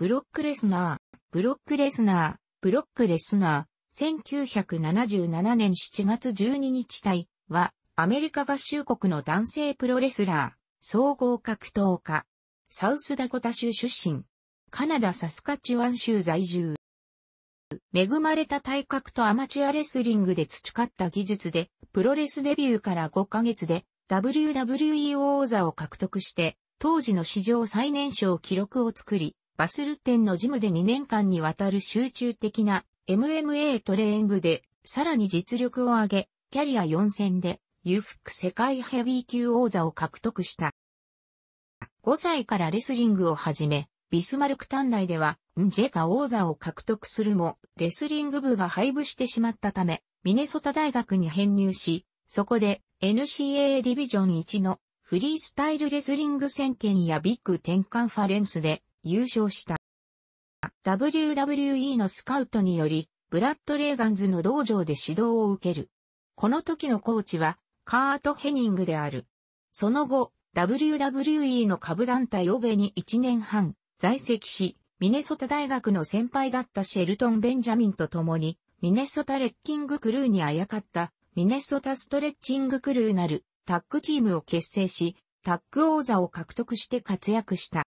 ブロックレスナー、ブロックレスナー、ブロックレスナー、1977年7月12日体は、アメリカ合衆国の男性プロレスラー、総合格闘家、サウスダコタ州出身、カナダサスカチワン州在住。恵まれた体格とアマチュアレスリングで培った技術で、プロレスデビューから5ヶ月で WWE 王座を獲得して、当時の史上最年少記録を作り、バスルテンのジムで2年間にわたる集中的な MMA トレーニングで、さらに実力を上げ、キャリア4戦で、ユフック世界ヘビー級王座を獲得した。5歳からレスリングを始め、ビスマルク短大では、ンジェカ王座を獲得するも、レスリング部が廃部してしまったため、ミネソタ大学に編入し、そこで NCAA ディビジョン1のフリースタイルレスリング選権やビッグ転換ファレンスで優勝した。WWE のスカウトにより、ブラッド・レーガンズの道場で指導を受ける。この時のコーチは、カート・ヘニングである。その後、WWE の株団体オベに1年半在籍し、ミネソタ大学の先輩だったシェルトン・ベンジャミンと共に、ミネソタレッキングクルーにあやかった、ミネソタストレッチングクルーなるタッグチームを結成し、タッグ王座を獲得して活躍した。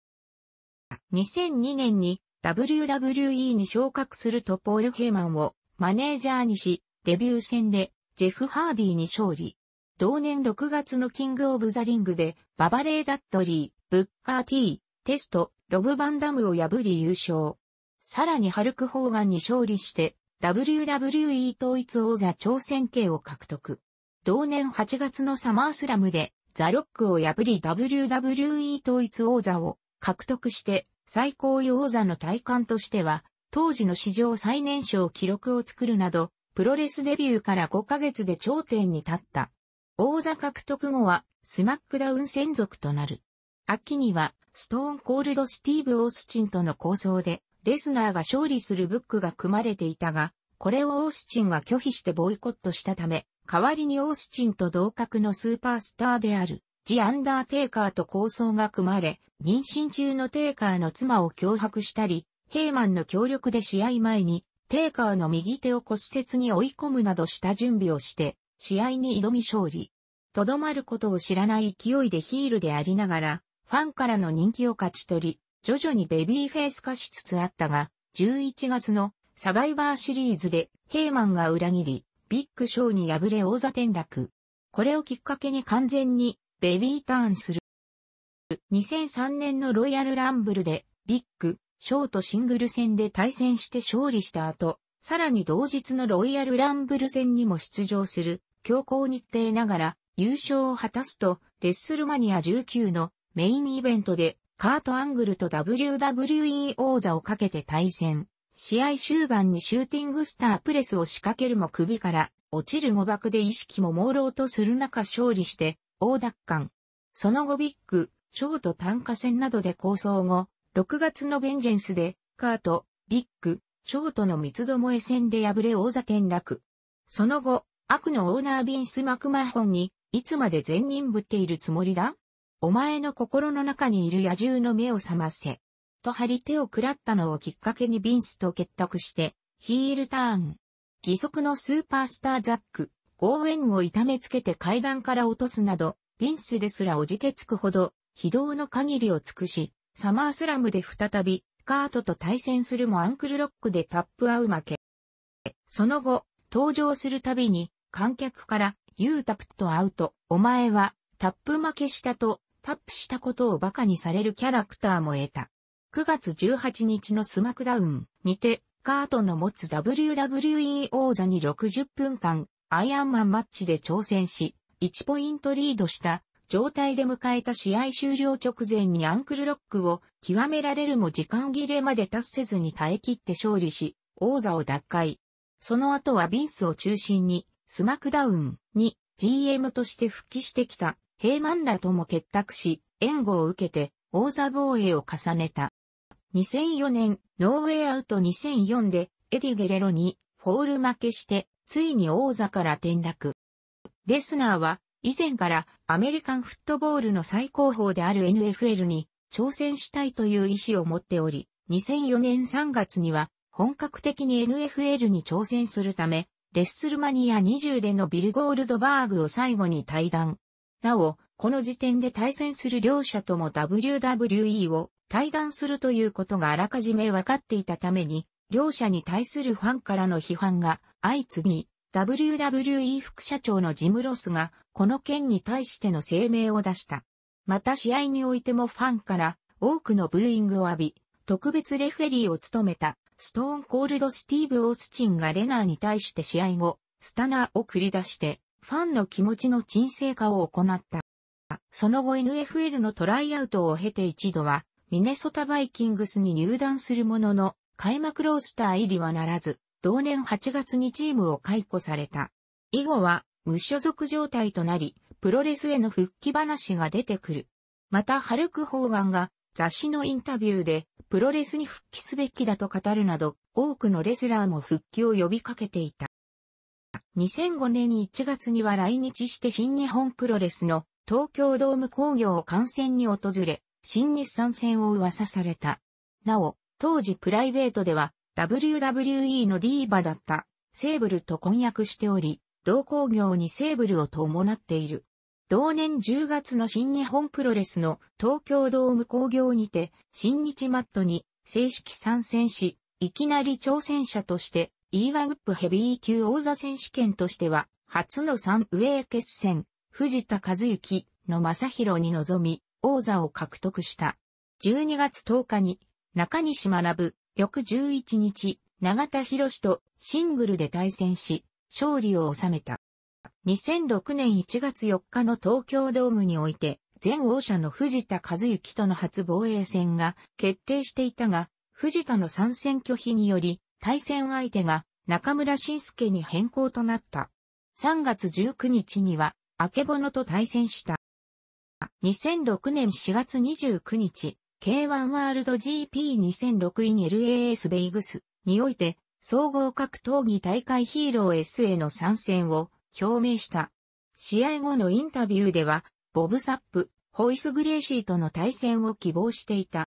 2002年に WWE に昇格するとポール・ヘイマンをマネージャーにし、デビュー戦でジェフ・ハーディに勝利。同年6月のキング・オブ・ザ・リングでババレー・ダッドリー、ブッカー・ティー、テスト、ロブ・バンダムを破り優勝。さらにハルク・ホーガンに勝利して WWE 統一王座挑戦権を獲得。同年8月のサマースラムでザ・ロックを破り WWE 統一王座を獲得して最高位王座の体感としては、当時の史上最年少記録を作るなど、プロレスデビューから5ヶ月で頂点に立った。王座獲得後は、スマックダウン専属となる。秋には、ストーンコールドスティーブ・オースチンとの構想で、レスナーが勝利するブックが組まれていたが、これをオースチンが拒否してボイコットしたため、代わりにオースチンと同格のスーパースターである、ジ・アンダーテイカーと構想が組まれ、妊娠中のテイカーの妻を脅迫したり、ヘイマンの協力で試合前に、テイカーの右手を骨折に追い込むなどした準備をして、試合に挑み勝利。とどまることを知らない勢いでヒールでありながら、ファンからの人気を勝ち取り、徐々にベビーフェイス化しつつあったが、11月のサバイバーシリーズでヘイマンが裏切り、ビッグショーに敗れ王座転落。これをきっかけに完全にベビーターンする。2003年のロイヤルランブルで、ビッグ、ショートシングル戦で対戦して勝利した後、さらに同日のロイヤルランブル戦にも出場する、強行日程ながら、優勝を果たすと、レッスルマニア19のメインイベントで、カート・アングルと WWE 王座をかけて対戦。試合終盤にシューティングスタープレスを仕掛けるも首から落ちる誤爆で意識も朦朧とする中勝利して大奪還。その後ビッグ、ショート単価戦などで構想後、6月のベンジェンスで、カート、ビッグ、ショートの三つどもえ戦で敗れ王座転落。その後、悪のオーナービンス・マクマホンに、いつまで善人ぶっているつもりだお前の心の中にいる野獣の目を覚ませ。と張り手を食らったのをきっかけにビンスと結託して、ヒールターン。義足のスーパースターザック、応援を痛めつけて階段から落とすなど、ピンスですらおじけつくほど、非道の限りを尽くし、サマースラムで再び、カートと対戦するもアンクルロックでタップアウ負け。その後、登場するたびに、観客から、ユータプとアウト、お前は、タップ負けしたと、タップしたことを馬鹿にされるキャラクターも得た。9月18日のスマクダウンにて、カートの持つ WWE 王座に60分間、アイアンマンマッチで挑戦し、1ポイントリードした状態で迎えた試合終了直前にアンクルロックを極められるも時間切れまで達せずに耐え切って勝利し、王座を奪回。その後はビンスを中心に、スマクダウンに GM として復帰してきたヘイマンらとも結託し、援護を受けて王座防衛を重ねた。2004年、ノーウェイアウト2004でエディ・ゲレロにフォール負けしてついに王座から転落。レスナーは、以前からアメリカンフットボールの最高峰である NFL に挑戦したいという意思を持っており、2004年3月には本格的に NFL に挑戦するため、レッスルマニア20でのビルゴールドバーグを最後に対談。なお、この時点で対戦する両者とも WWE を対談するということがあらかじめ分かっていたために、両者に対するファンからの批判が相次ぎ、WWE 副社長のジムロスが、この件に対しての声明を出した。また試合においてもファンから多くのブーイングを浴び、特別レフェリーを務めたストーンコールドスティーブ・オースチンがレナーに対して試合後、スタナーを繰り出して、ファンの気持ちの沈静化を行った。その後 NFL のトライアウトを経て一度は、ミネソタバイキングスに入団するものの、開幕ロースター入りはならず、同年8月にチームを解雇された。以後は無所属状態となり、プロレスへの復帰話が出てくる。また、ハルク・ホーガンが雑誌のインタビューでプロレスに復帰すべきだと語るなど、多くのレスラーも復帰を呼びかけていた。2005年1月には来日して新日本プロレスの東京ドーム工業を観戦に訪れ、新日産戦を噂された。なお、当時プライベートでは WWE のディーバだったセーブルと婚約しており、同工業にセーブルを伴っている。同年10月の新日本プロレスの東京ドーム工業にて、新日マットに正式参戦し、いきなり挑戦者として、イーワグップヘビー級王座選手権としては、初の3ウェイ決戦、藤田和幸の正宏に臨み、王座を獲得した。12月10日に、中西学翌11日、永田博士とシングルで対戦し、勝利を収めた。2006年1月4日の東京ドームにおいて、前王者の藤田和幸との初防衛戦が決定していたが、藤田の参戦拒否により、対戦相手が中村晋介に変更となった。3月19日には、明けぼのと対戦した。2006年4月29日、K1 ワールド GP2006 in LAS ベイグスにおいて、総合格闘技大会ヒーロー S への参戦を表明した。試合後のインタビューでは、ボブサップ、ホイス・グレーシーとの対戦を希望していた。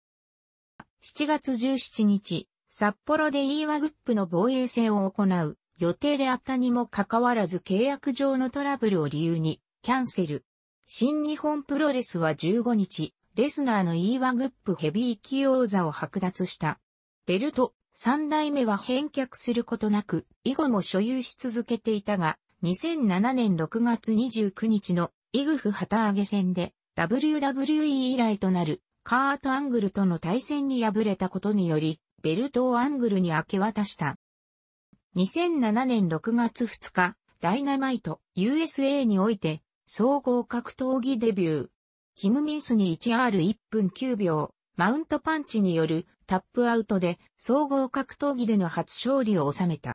7月17日、札幌で e ワグップの防衛戦を行う予定であったにもかかわらず契約上のトラブルを理由にキャンセル。新日本プロレスは15日、レスナーのイーワグップヘビー級用座を剥奪した。ベルト、三代目は返却することなく、以後も所有し続けていたが、2007年6月29日のイグフ旗揚げ戦で WWE 以来となるカート・アングルとの対戦に敗れたことにより、ベルトをアングルに明け渡した。2007年6月2日、ダイナマイト USA において総合格闘技デビュー。キムミンスに 1R1 分9秒、マウントパンチによるタップアウトで総合格闘技での初勝利を収めた。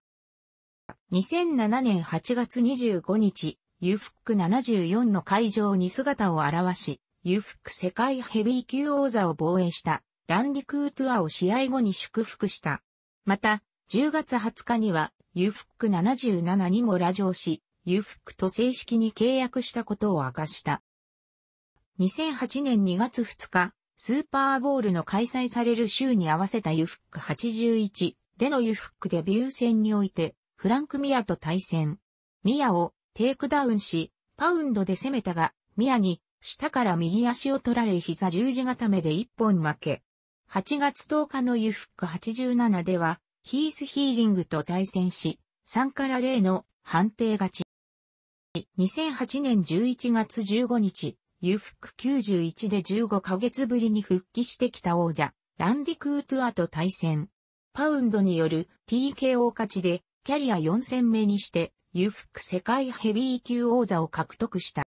2007年8月25日、ユフック74の会場に姿を現し、ユフック世界ヘビー級王座を防衛したランディ・クートゥアを試合後に祝福した。また、10月20日にはユフック77にも来場し、ユフックと正式に契約したことを明かした。2008年2月2日、スーパーボールの開催される週に合わせたユフック81でのユフックデビュー戦において、フランク・ミアと対戦。ミアをテイクダウンし、パウンドで攻めたが、ミアに下から右足を取られ膝十字固めで一本負け。8月10日のユフック87では、ヒースヒーリングと対戦し、3から0の判定勝ち。2008年11月15日、ユフック91で15ヶ月ぶりに復帰してきた王者、ランディ・クートゥアと対戦。パウンドによる TKO 勝ちで、キャリア4戦目にして、ユフック世界ヘビー級王座を獲得した。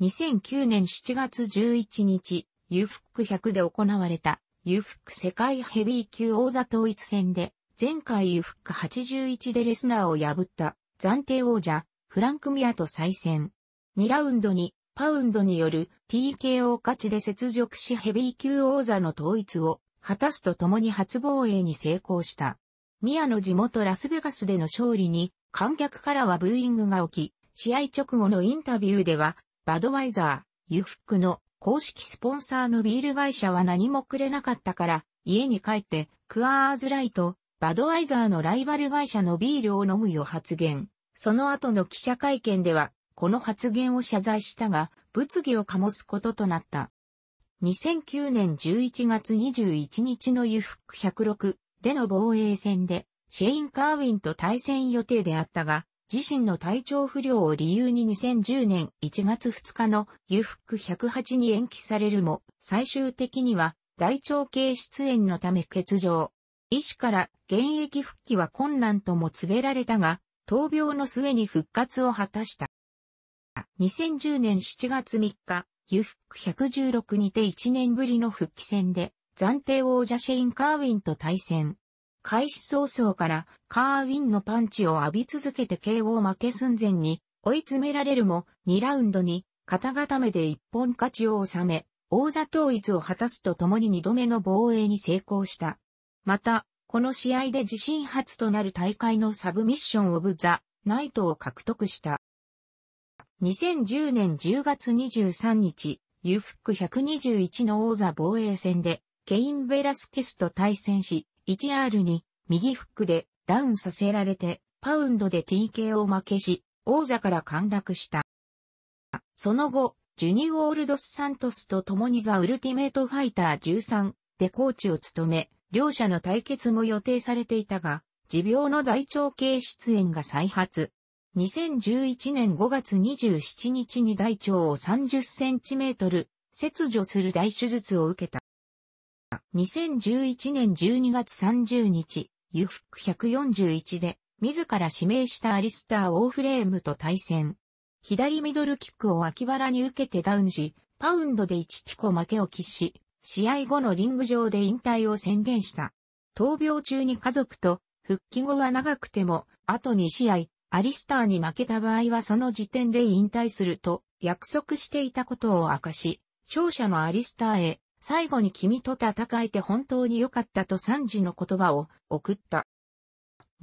2009年7月11日、ユフック100で行われた、ユフック世界ヘビー級王座統一戦で、前回ユフック81でレスナーを破った、暫定王者、フランク・ミアと再戦。2ラウンドにパウンドによる TKO 勝ちで雪辱しヘビー級王座の統一を果たすとともに初防衛に成功した。宮の地元ラスベガスでの勝利に観客からはブーイングが起き、試合直後のインタビューでは、バドワイザー、ユフックの公式スポンサーのビール会社は何もくれなかったから、家に帰って、クアーズライト、バドワイザーのライバル会社のビールを飲むよ発言。その後の記者会見では、この発言を謝罪したが、物議を醸すこととなった。2009年11月21日のユフック106での防衛戦で、シェイン・カーウィンと対戦予定であったが、自身の体調不良を理由に2010年1月2日のユフック108に延期されるも、最終的には大腸系出演のため欠場。医師から現役復帰は困難とも告げられたが、闘病の末に復活を果たした。2010年7月3日、ユフック116にて1年ぶりの復帰戦で、暫定王者シェイン・カーウィンと対戦。開始早々からカーウィンのパンチを浴び続けて KO 負け寸前に追い詰められるも2ラウンドに肩固めで一本勝ちを収め、王座統一を果たすとともに2度目の防衛に成功した。また、この試合で自身初となる大会のサブミッションオブザ・ナイトを獲得した。2010年10月23日、ユフック121の王座防衛戦で、ケイン・ベラスケスと対戦し、1R に右フックでダウンさせられて、パウンドで t k を負けし、王座から陥落した。その後、ジュニオールドス・サントスと共にザ・ウルティメイト・ファイター13でコーチを務め、両者の対決も予定されていたが、持病の大腸系出炎が再発。2011年5月27日に大腸を30センチメートル切除する大手術を受けた。2011年12月30日、裕福ッ141で自ら指名したアリスター・オーフレームと対戦。左ミドルキックを脇腹に受けてダウンし、パウンドで1ティコ負けを喫し、試合後のリング上で引退を宣言した。闘病中に家族と、復帰後は長くても、あと2試合、アリスターに負けた場合はその時点で引退すると約束していたことを明かし、勝者のアリスターへ、最後に君と戦えて本当に良かったと3時の言葉を送った。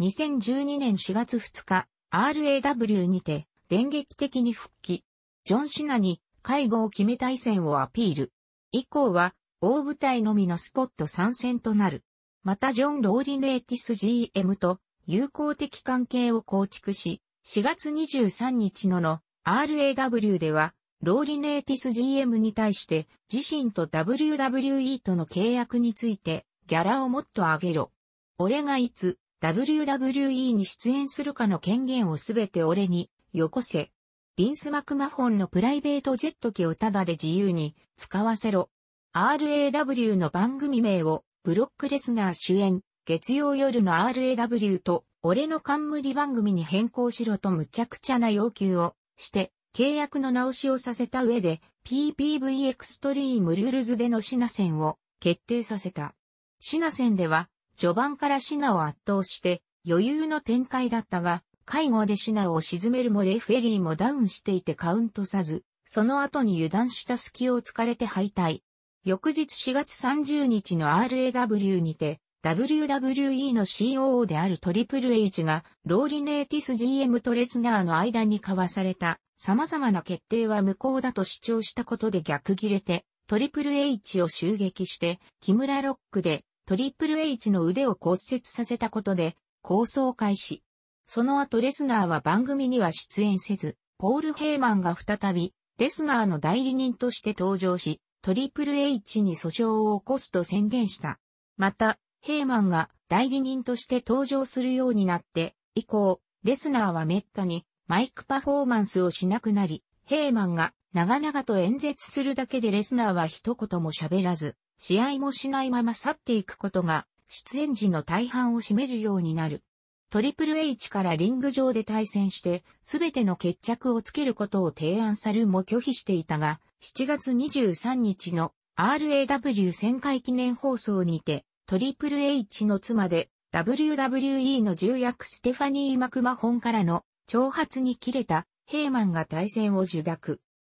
2012年4月2日、RAW にて電撃的に復帰。ジョン・シナに介護を決めたい戦をアピール。以降は大舞台のみのスポット参戦となる。またジョン・ローリネーティス GM と友好的関係を構築し、4月23日のの RAW では、ローリネーティス GM に対して自身と WWE との契約についてギャラをもっと上げろ。俺がいつ WWE に出演するかの権限をすべて俺によこせ。ビンス・マクマホンのプライベートジェット機をタダで自由に使わせろ。RAW の番組名をブロックレスナー主演月曜夜の RAW と、俺の冠番組に変更しろと無茶苦茶な要求をして、契約の直しをさせた上で、PPV エクストリームルールズでのシナ戦を決定させた。シナ戦では、序盤からシナを圧倒して、余裕の展開だったが、介護でシナを沈めるもレフェリーもダウンしていてカウントさず、その後に油断した隙を突かれて敗退。翌日4月30日の RAW にて、WWE の COO であるトリプル H が、ローリネーティス GM とレスナーの間に交わされた、様々な決定は無効だと主張したことで逆切れて、トリプル H を襲撃して、木村ロックで、トリプル H の腕を骨折させたことで、構想開始。その後レスナーは番組には出演せず、ポール・ヘイマンが再び、レスナーの代理人として登場し、トリプル H に訴訟を起こすと宣言した。また、ヘイマンが代理人として登場するようになって、以降、レスナーは滅多にマイクパフォーマンスをしなくなり、ヘイマンが長々と演説するだけでレスナーは一言も喋らず、試合もしないまま去っていくことが、出演時の大半を占めるようになる。トリプル H からリング上で対戦して、すべての決着をつけることを提案されるも拒否していたが、7月23日の RAW 旋回記念放送にて、トリプル H の妻で、WWE の重役ステファニー・マクマホンからの挑発に切れたヘイマンが対戦を受諾。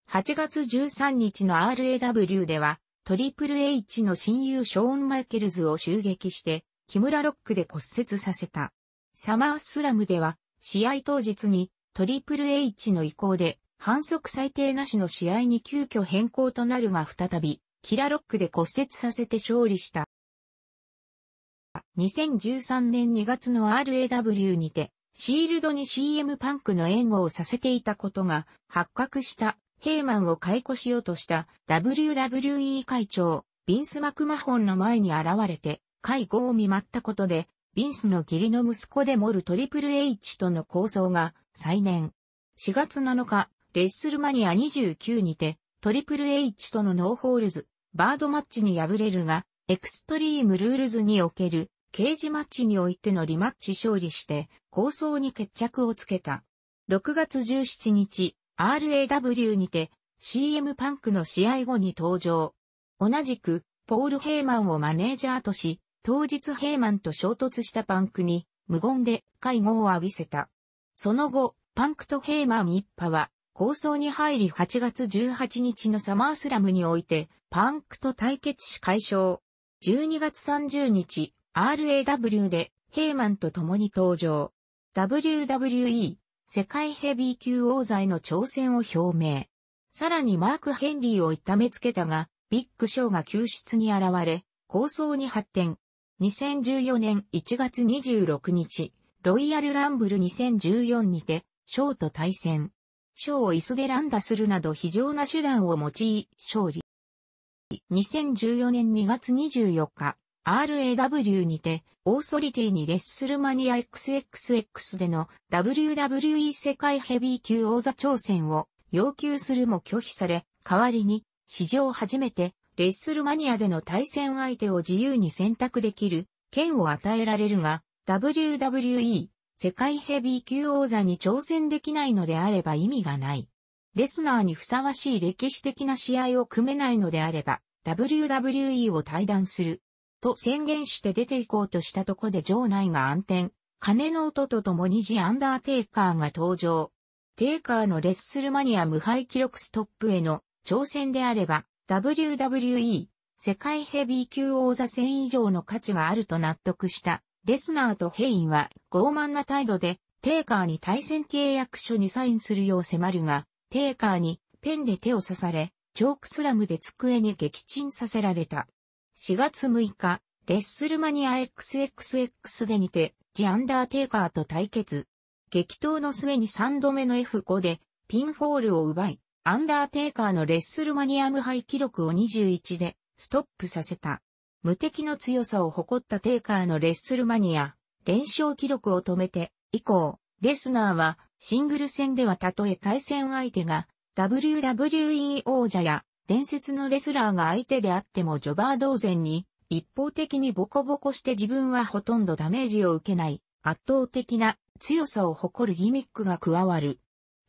8月13日の RAW では、トリプル H の親友ショーン・マイケルズを襲撃して、木村ロックで骨折させた。サマースラムでは、試合当日にトリプル H の意向で、反則最低なしの試合に急遽変更となるが再び、キラロックで骨折させて勝利した。2013年2月の RAW にて、シールドに CM パンクの援護をさせていたことが発覚したヘイマンを解雇しようとした WWE 会長、ビンス・マクマホンの前に現れて、会合を見舞ったことで、ビンスの義理の息子でモルトリプル H との構想が再燃。4月7日、レッスルマニア29にて、トリプル H とのノーホールズ、バードマッチに敗れるが、エクストリームルールズにおける刑事マッチにおいてのリマッチ勝利して、構想に決着をつけた。6月17日、RAW にて、CM パンクの試合後に登場。同じく、ポール・ヘイマンをマネージャーとし、当日ヘイマンと衝突したパンクに、無言で会合を浴びせた。その後、パンクとヘイマン一派は、構想に入り8月18日のサマースラムにおいて、パンクと対決し解消。12月30日、RAW でヘイマンと共に登場。WWE 世界ヘビー級王座への挑戦を表明。さらにマーク・ヘンリーを痛めつけたが、ビッグショーが救出に現れ、構想に発展。2014年1月26日、ロイヤルランブル2014にて、ショーと対戦。ショーを椅子で乱打するなど非常な手段を用い、勝利。2014年2月24日、RAW にて、オーソリティにレッスルマニア XXX での WWE 世界ヘビー級王座挑戦を要求するも拒否され、代わりに、史上初めて、レッスルマニアでの対戦相手を自由に選択できる、権を与えられるが、WWE 世界ヘビー級王座に挑戦できないのであれば意味がない。レスナーにふさわしい歴史的な試合を組めないのであれば、WWE を退団すると宣言して出て行こうとしたとこで場内が暗転。鐘の音とともにジ・アンダーテイカーが登場。テイカーのレッスルマニア無敗記録ストップへの挑戦であれば、WWE 世界ヘビー級王座戦以上の価値があると納得したレスナーとヘインは傲慢な態度でテイカーに対戦契約書にサインするよう迫るが、テイカーにペンで手を刺され、チョークスラムで机に撃沈させられた。4月6日、レッスルマニア XXX でにて、ジ・アンダーテイカーと対決。激闘の末に3度目の F5 で、ピンフォールを奪い、アンダーテイカーのレッスルマニア無敗記録を21で、ストップさせた。無敵の強さを誇ったテイカーのレッスルマニア、連勝記録を止めて、以降、レスナーは、シングル戦ではたとえ対戦相手が、WWE 王者や伝説のレスラーが相手であってもジョバー同然に、一方的にボコボコして自分はほとんどダメージを受けない、圧倒的な強さを誇るギミックが加わる。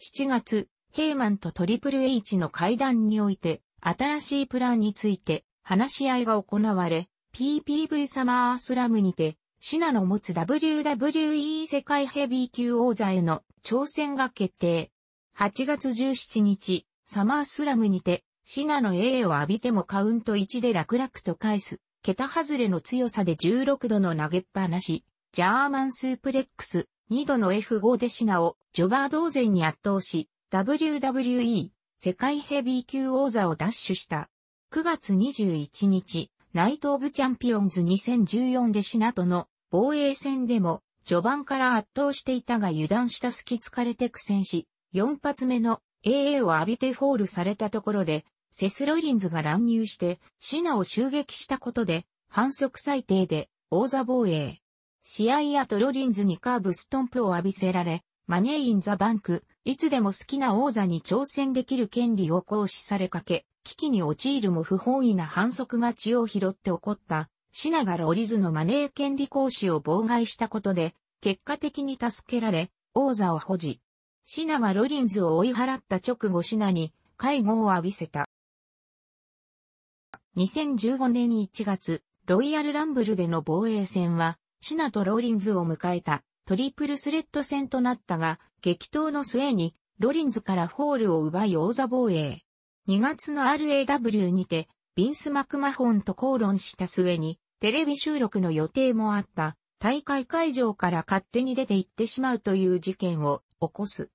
7月、ヘイマンとトリプル H の会談において、新しいプランについて話し合いが行われ、PPV サマースラムにて、シナの持つ WWE 世界ヘビー級王座への挑戦が決定。8月17日、サマースラムにて、シナの A を浴びてもカウント1で楽々と返す、桁外れの強さで16度の投げっぱなし、ジャーマンスープレックス、2度の F5 でシナをジョバー同然に圧倒し、WWE 世界ヘビー級王座を奪取した。9月21日、ナイト・オブ・チャンピオンズ2014でシナとの防衛戦でも序盤から圧倒していたが油断した隙疲れて苦戦し、4発目の AA を浴びてフォールされたところでセスロリンズが乱入して、シナを襲撃したことで、反則最低で、王座防衛。試合後ロリンズにカーブストンプを浴びせられ、マネーインザバンク、いつでも好きな王座に挑戦できる権利を行使されかけ、危機に陥るも不本意な反則が血を拾って起こった、シナがロリズのマネー権利行使を妨害したことで、結果的に助けられ、王座を保持。シナはロリンズを追い払った直後シナに、介護を浴びせた。2015年1月、ロイヤルランブルでの防衛戦は、シナとローリンズを迎えたトリプルスレッド戦となったが、激闘の末に、ロリンズからホールを奪い王座防衛。2月の RAW にて、ビンス・マクマホンと口論した末に、テレビ収録の予定もあった、大会会場から勝手に出て行ってしまうという事件を起こす。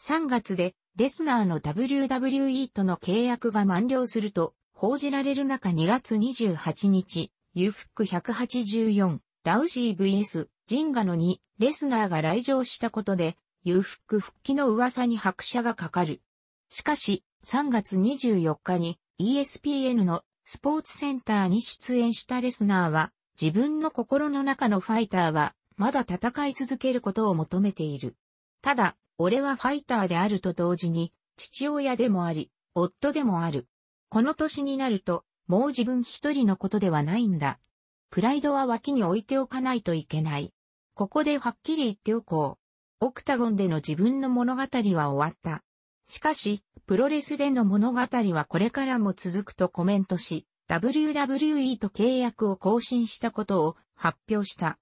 3月で、レスナーの WWE との契約が満了すると、報じられる中2月28日、裕福ック184、ラウジー VS、ジンガの2、レスナーが来場したことで、裕福復帰の噂に拍車がかかる。しかし、3月24日に ESPN のスポーツセンターに出演したレスナーは、自分の心の中のファイターは、まだ戦い続けることを求めている。ただ、俺はファイターであると同時に、父親でもあり、夫でもある。この年になると、もう自分一人のことではないんだ。プライドは脇に置いておかないといけない。ここではっきり言っておこう。オクタゴンでの自分の物語は終わった。しかし、プロレスでの物語はこれからも続くとコメントし、WWE と契約を更新したことを発表した。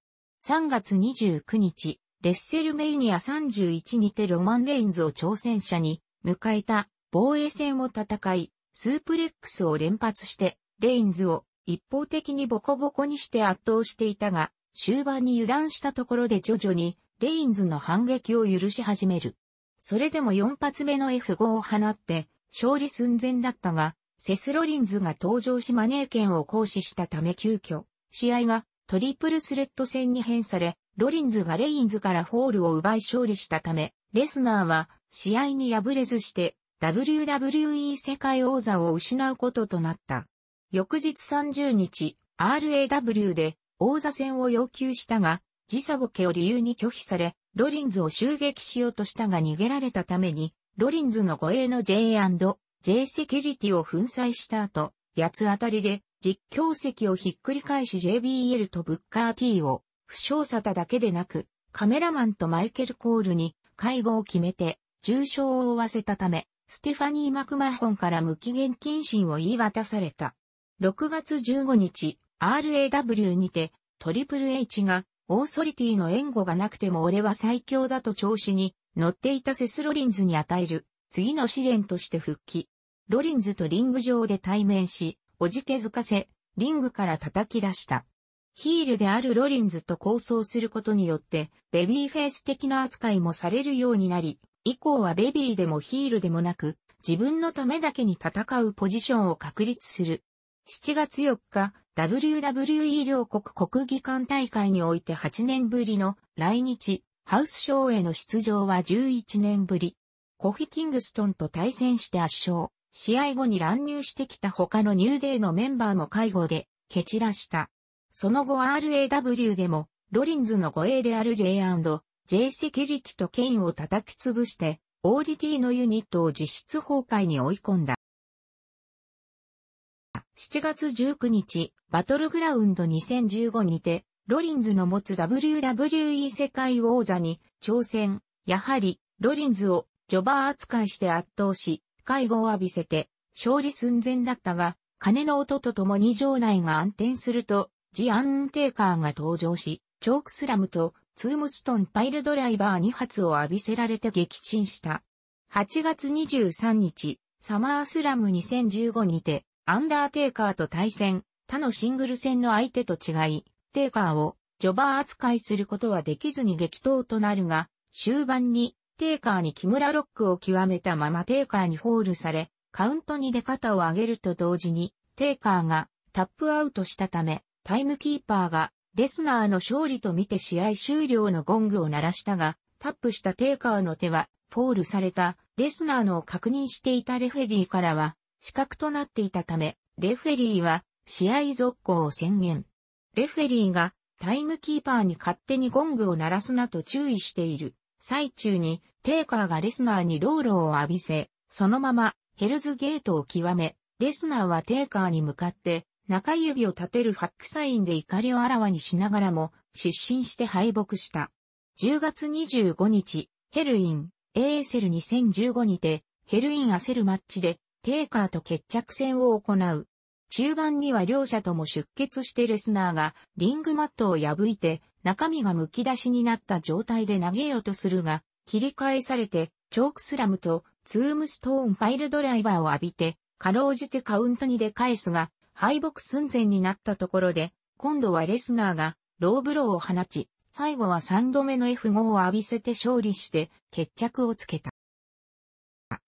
3月29日、レッセルメイニア31にてロマン・レインズを挑戦者に迎えた防衛戦を戦い、スープレックスを連発して、レインズを一方的にボコボコにして圧倒していたが、終盤に油断したところで徐々に、レインズの反撃を許し始める。それでも4発目の F5 を放って、勝利寸前だったが、セスロリンズが登場しマネー権を行使したため急遽、試合がトリプルスレッド戦に変され、ロリンズがレインズからホールを奪い勝利したため、レスナーは試合に敗れずして WWE 世界王座を失うこととなった。翌日30日、RAW で王座戦を要求したが、時差ボケを理由に拒否され、ロリンズを襲撃しようとしたが逃げられたために、ロリンズの護衛の J&J セキュリティを粉砕した後、八つ当たりで実況席をひっくり返し JBL とブッカー T を負傷さただけでなく、カメラマンとマイケル・コールに介護を決めて重傷を負わせたため、ステファニー・マクマホンから無期限謹慎を言い渡された。6月15日、RAW にて、トリプル H が、オーソリティの援護がなくても俺は最強だと調子に乗っていたセス・ロリンズに与える、次の試練として復帰。ロリンズとリング上で対面し、おじけづかせ、リングから叩き出した。ヒールであるロリンズと構想することによって、ベビーフェイス的な扱いもされるようになり、以降はベビーでもヒールでもなく、自分のためだけに戦うポジションを確立する。7月4日、WWE 両国国技館大会において8年ぶりの来日、ハウスショーへの出場は11年ぶり。コフィ・キングストンと対戦して圧勝。試合後に乱入してきた他のニューデーのメンバーも介護で蹴散らした。その後 RAW でもロリンズの護衛である J& J セキュリティとケインを叩き潰して、オーリティのユニットを実質崩壊に追い込んだ。7月19日、バトルグラウンド2015にて、ロリンズの持つ WWE 世界王座に挑戦。やはり、ロリンズをジョバー扱いして圧倒し、介護を浴びせて、勝利寸前だったが、金の音とともに場内が暗転すると、ジ・アン・テーカーが登場し、チョークスラムとツームストンパイルドライバー2発を浴びせられて撃沈した。8月23日、サマースラム2015にて、アンダーテイカーと対戦、他のシングル戦の相手と違い、テイカーをジョバー扱いすることはできずに激闘となるが、終盤にテイカーに木村ロックを極めたままテイカーにホールされ、カウントに出方を上げると同時に、テイカーがタップアウトしたため、タイムキーパーがレスナーの勝利と見て試合終了のゴングを鳴らしたが、タップしたテイカーの手は、フォールされた、レスナーのを確認していたレフェリーからは、資格となっていたため、レフェリーは、試合続行を宣言。レフェリーが、タイムキーパーに勝手にゴングを鳴らすなと注意している。最中に、テイカーがレスナーにロールを浴びせ、そのまま、ヘルズゲートを極め、レスナーはテイカーに向かって、中指を立てるファックサインで怒りをあらわにしながらも、失神して敗北した。10月25日、ヘルイン、エーセル2015にて、ヘルイン焦るマッチで、テイカーと決着戦を行う。中盤には両者とも出血してレスナーが、リングマットを破いて、中身が剥き出しになった状態で投げようとするが、切り返されて、チョークスラムと、ツームストーンファイルドライバーを浴びて、かろうじてカウントにで返すが、敗北寸前になったところで、今度はレスナーがローブローを放ち、最後は3度目の F5 を浴びせて勝利して決着をつけた。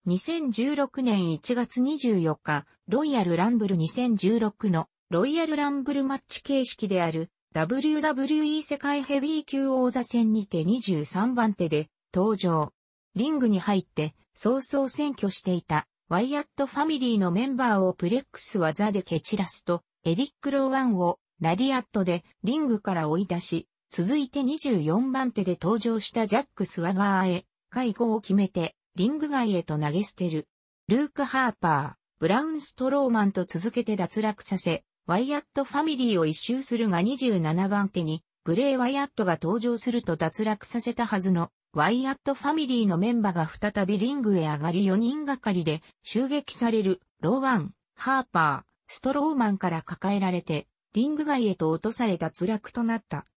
2016年1月24日、ロイヤルランブル2016のロイヤルランブルマッチ形式である WWE 世界ヘビー級王座戦にて23番手で登場。リングに入って早々占拠していたワイアットファミリーのメンバーをプレックス技で蹴散らすと、エリック・ローワンをラリアットでリングから追い出し、続いて24番手で登場したジャック・スワガーへ、介護を決めて、リング外へと投げ捨てる。ルーク・ハーパー、ブラウン・ストローマンと続けて脱落させ、ワイアットファミリーを一周するが27番手に、ブレイ・ワイアットが登場すると脱落させたはずの、ワイアットファミリーのメンバーが再びリングへ上がり4人がかりで襲撃されるローワン、ハーパー、ストローマンから抱えられてリング外へと落とされた辛くとなった。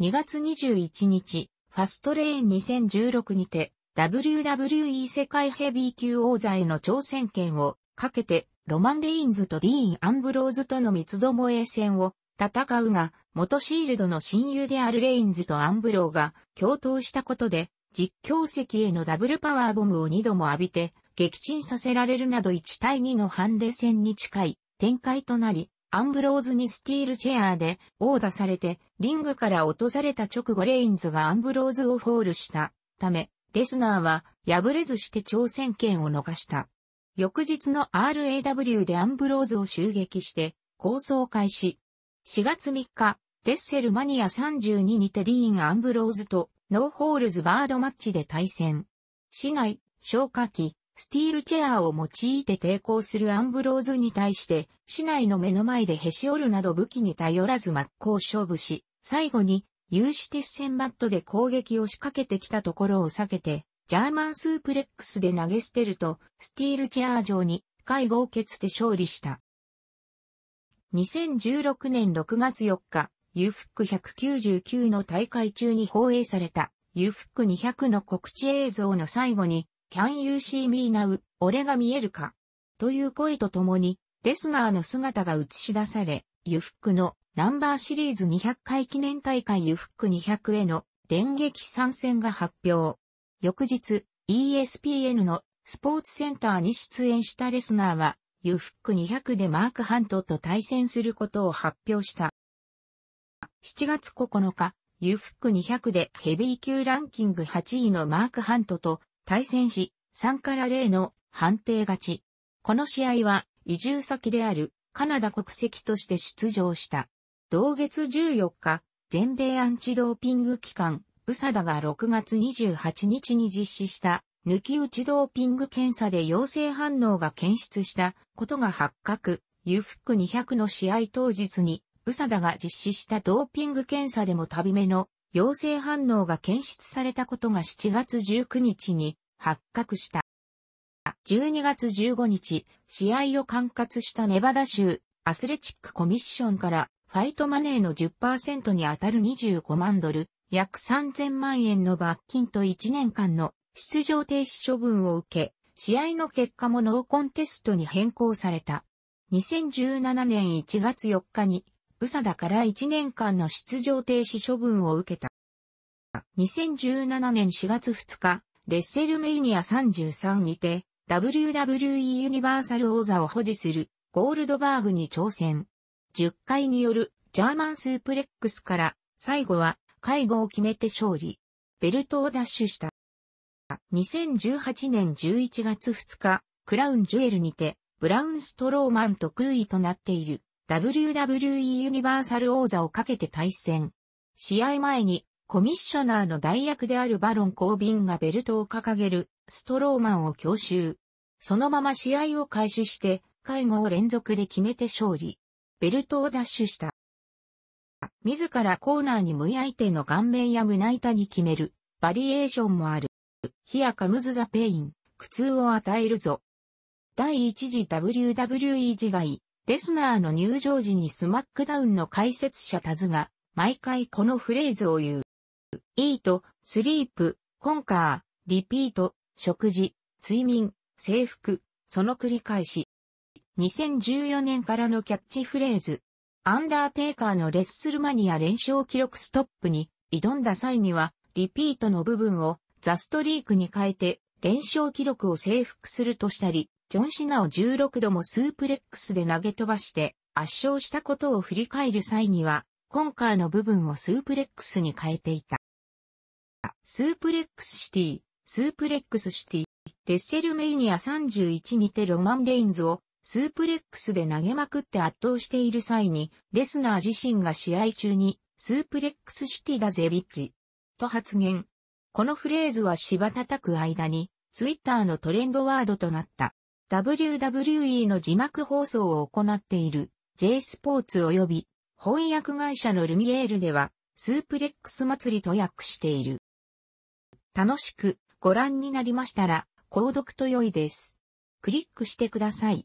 2月21日、ファストレーン2016にて WWE 世界ヘビー級王座への挑戦権をかけてロマン・レインズとディーン・アンブローズとの三つどもえ戦を戦うが、元シールドの親友であるレインズとアンブローが共闘したことで、実況席へのダブルパワーボムを2度も浴びて、撃沈させられるなど1対2のハンデ戦に近い展開となり、アンブローズにスティールチェアーで殴打されて、リングから落とされた直後レインズがアンブローズをフォールしたため、レスナーは敗れずして挑戦権を逃した。翌日の RAW でアンブローズを襲撃して、構想開始。4月3日、レッセルマニア32にてリーン・アンブローズとノーホールズバードマッチで対戦。市内、消火器、スティールチェアを用いて抵抗するアンブローズに対して、市内の目の前でへし折るなど武器に頼らず真っ向勝負し、最後に、有刺鉄線バットで攻撃を仕掛けてきたところを避けて、ジャーマンスープレックスで投げ捨てると、スティールチェア上に、会合決で勝利した。2016年6月4日、ユフック199の大会中に放映された、ユフック200の告知映像の最後に、Can you see me now? 俺が見えるかという声とともに、レスナーの姿が映し出され、ユフックのナンバーシリーズ200回記念大会ユフック200への電撃参戦が発表。翌日、ESPN のスポーツセンターに出演したレスナーは、ユフック200でマークハントと対戦することを発表した。7月9日、ユフック200でヘビー級ランキング8位のマーク・ハントと対戦し、3から0の判定勝ち。この試合は移住先であるカナダ国籍として出場した。同月14日、全米アンチドーピング機関、ウサダが6月28日に実施した抜き打ちドーピング検査で陽性反応が検出したことが発覚、ユフック200の試合当日にウサ田が実施したドーピング検査でも旅目の陽性反応が検出されたことが7月19日に発覚した。12月15日、試合を管轄したネバダ州アスレチックコミッションからファイトマネーの10%に当たる25万ドル、約3000万円の罰金と1年間の出場停止処分を受け、試合の結果もノーコンテストに変更された。2017年1月4日に宇佐田から1年間の出場停止処分を受けた。2017年4月2日、レッセルメイニア33にて、WWE ユニバーサル王座を保持するゴールドバーグに挑戦。10回によるジャーマンスープレックスから最後は介護を決めて勝利。ベルトを奪取した。2018年11月2日、クラウンジュエルにて、ブラウンストローマンと空位となっている。WWE ユニバーサル王座をかけて対戦。試合前に、コミッショナーの代役であるバロン・コービンがベルトを掲げる、ストローマンを強襲。そのまま試合を開始して、介護を連続で決めて勝利。ベルトを奪取した。自らコーナーに無相手の顔面や胸板に決める、バリエーションもある。ヒアカムズザペイン、苦痛を与えるぞ。第一次 WWE 時代、レスナーの入場時にスマックダウンの解説者タズが、毎回このフレーズを言う。イート、スリープ、コンカー、リピート、食事、睡眠、制服、その繰り返し。2014年からのキャッチフレーズ。アンダーテイカーのレッスルマニア連勝記録ストップに挑んだ際には、リピートの部分をザストリークに変えて連勝記録を征服するとしたり、ジョン・シナを16度もスープレックスで投げ飛ばして圧勝したことを振り返る際には、コンカーの部分をスープレックスに変えていた。スープレックスシティ、スープレックスシティ、レッセルメイニア31にてロマン・レインズをスープレックスで投げまくって圧倒している際に、レスナー自身が試合中に、スープレックスシティだぜビッチ、と発言。このフレーズは芝叩く間に、ツイッターのトレンドワードとなった。WWE の字幕放送を行っている J スポーツ及び翻訳会社のルミエールではスープレックス祭りと訳している。楽しくご覧になりましたら購読と良いです。クリックしてください。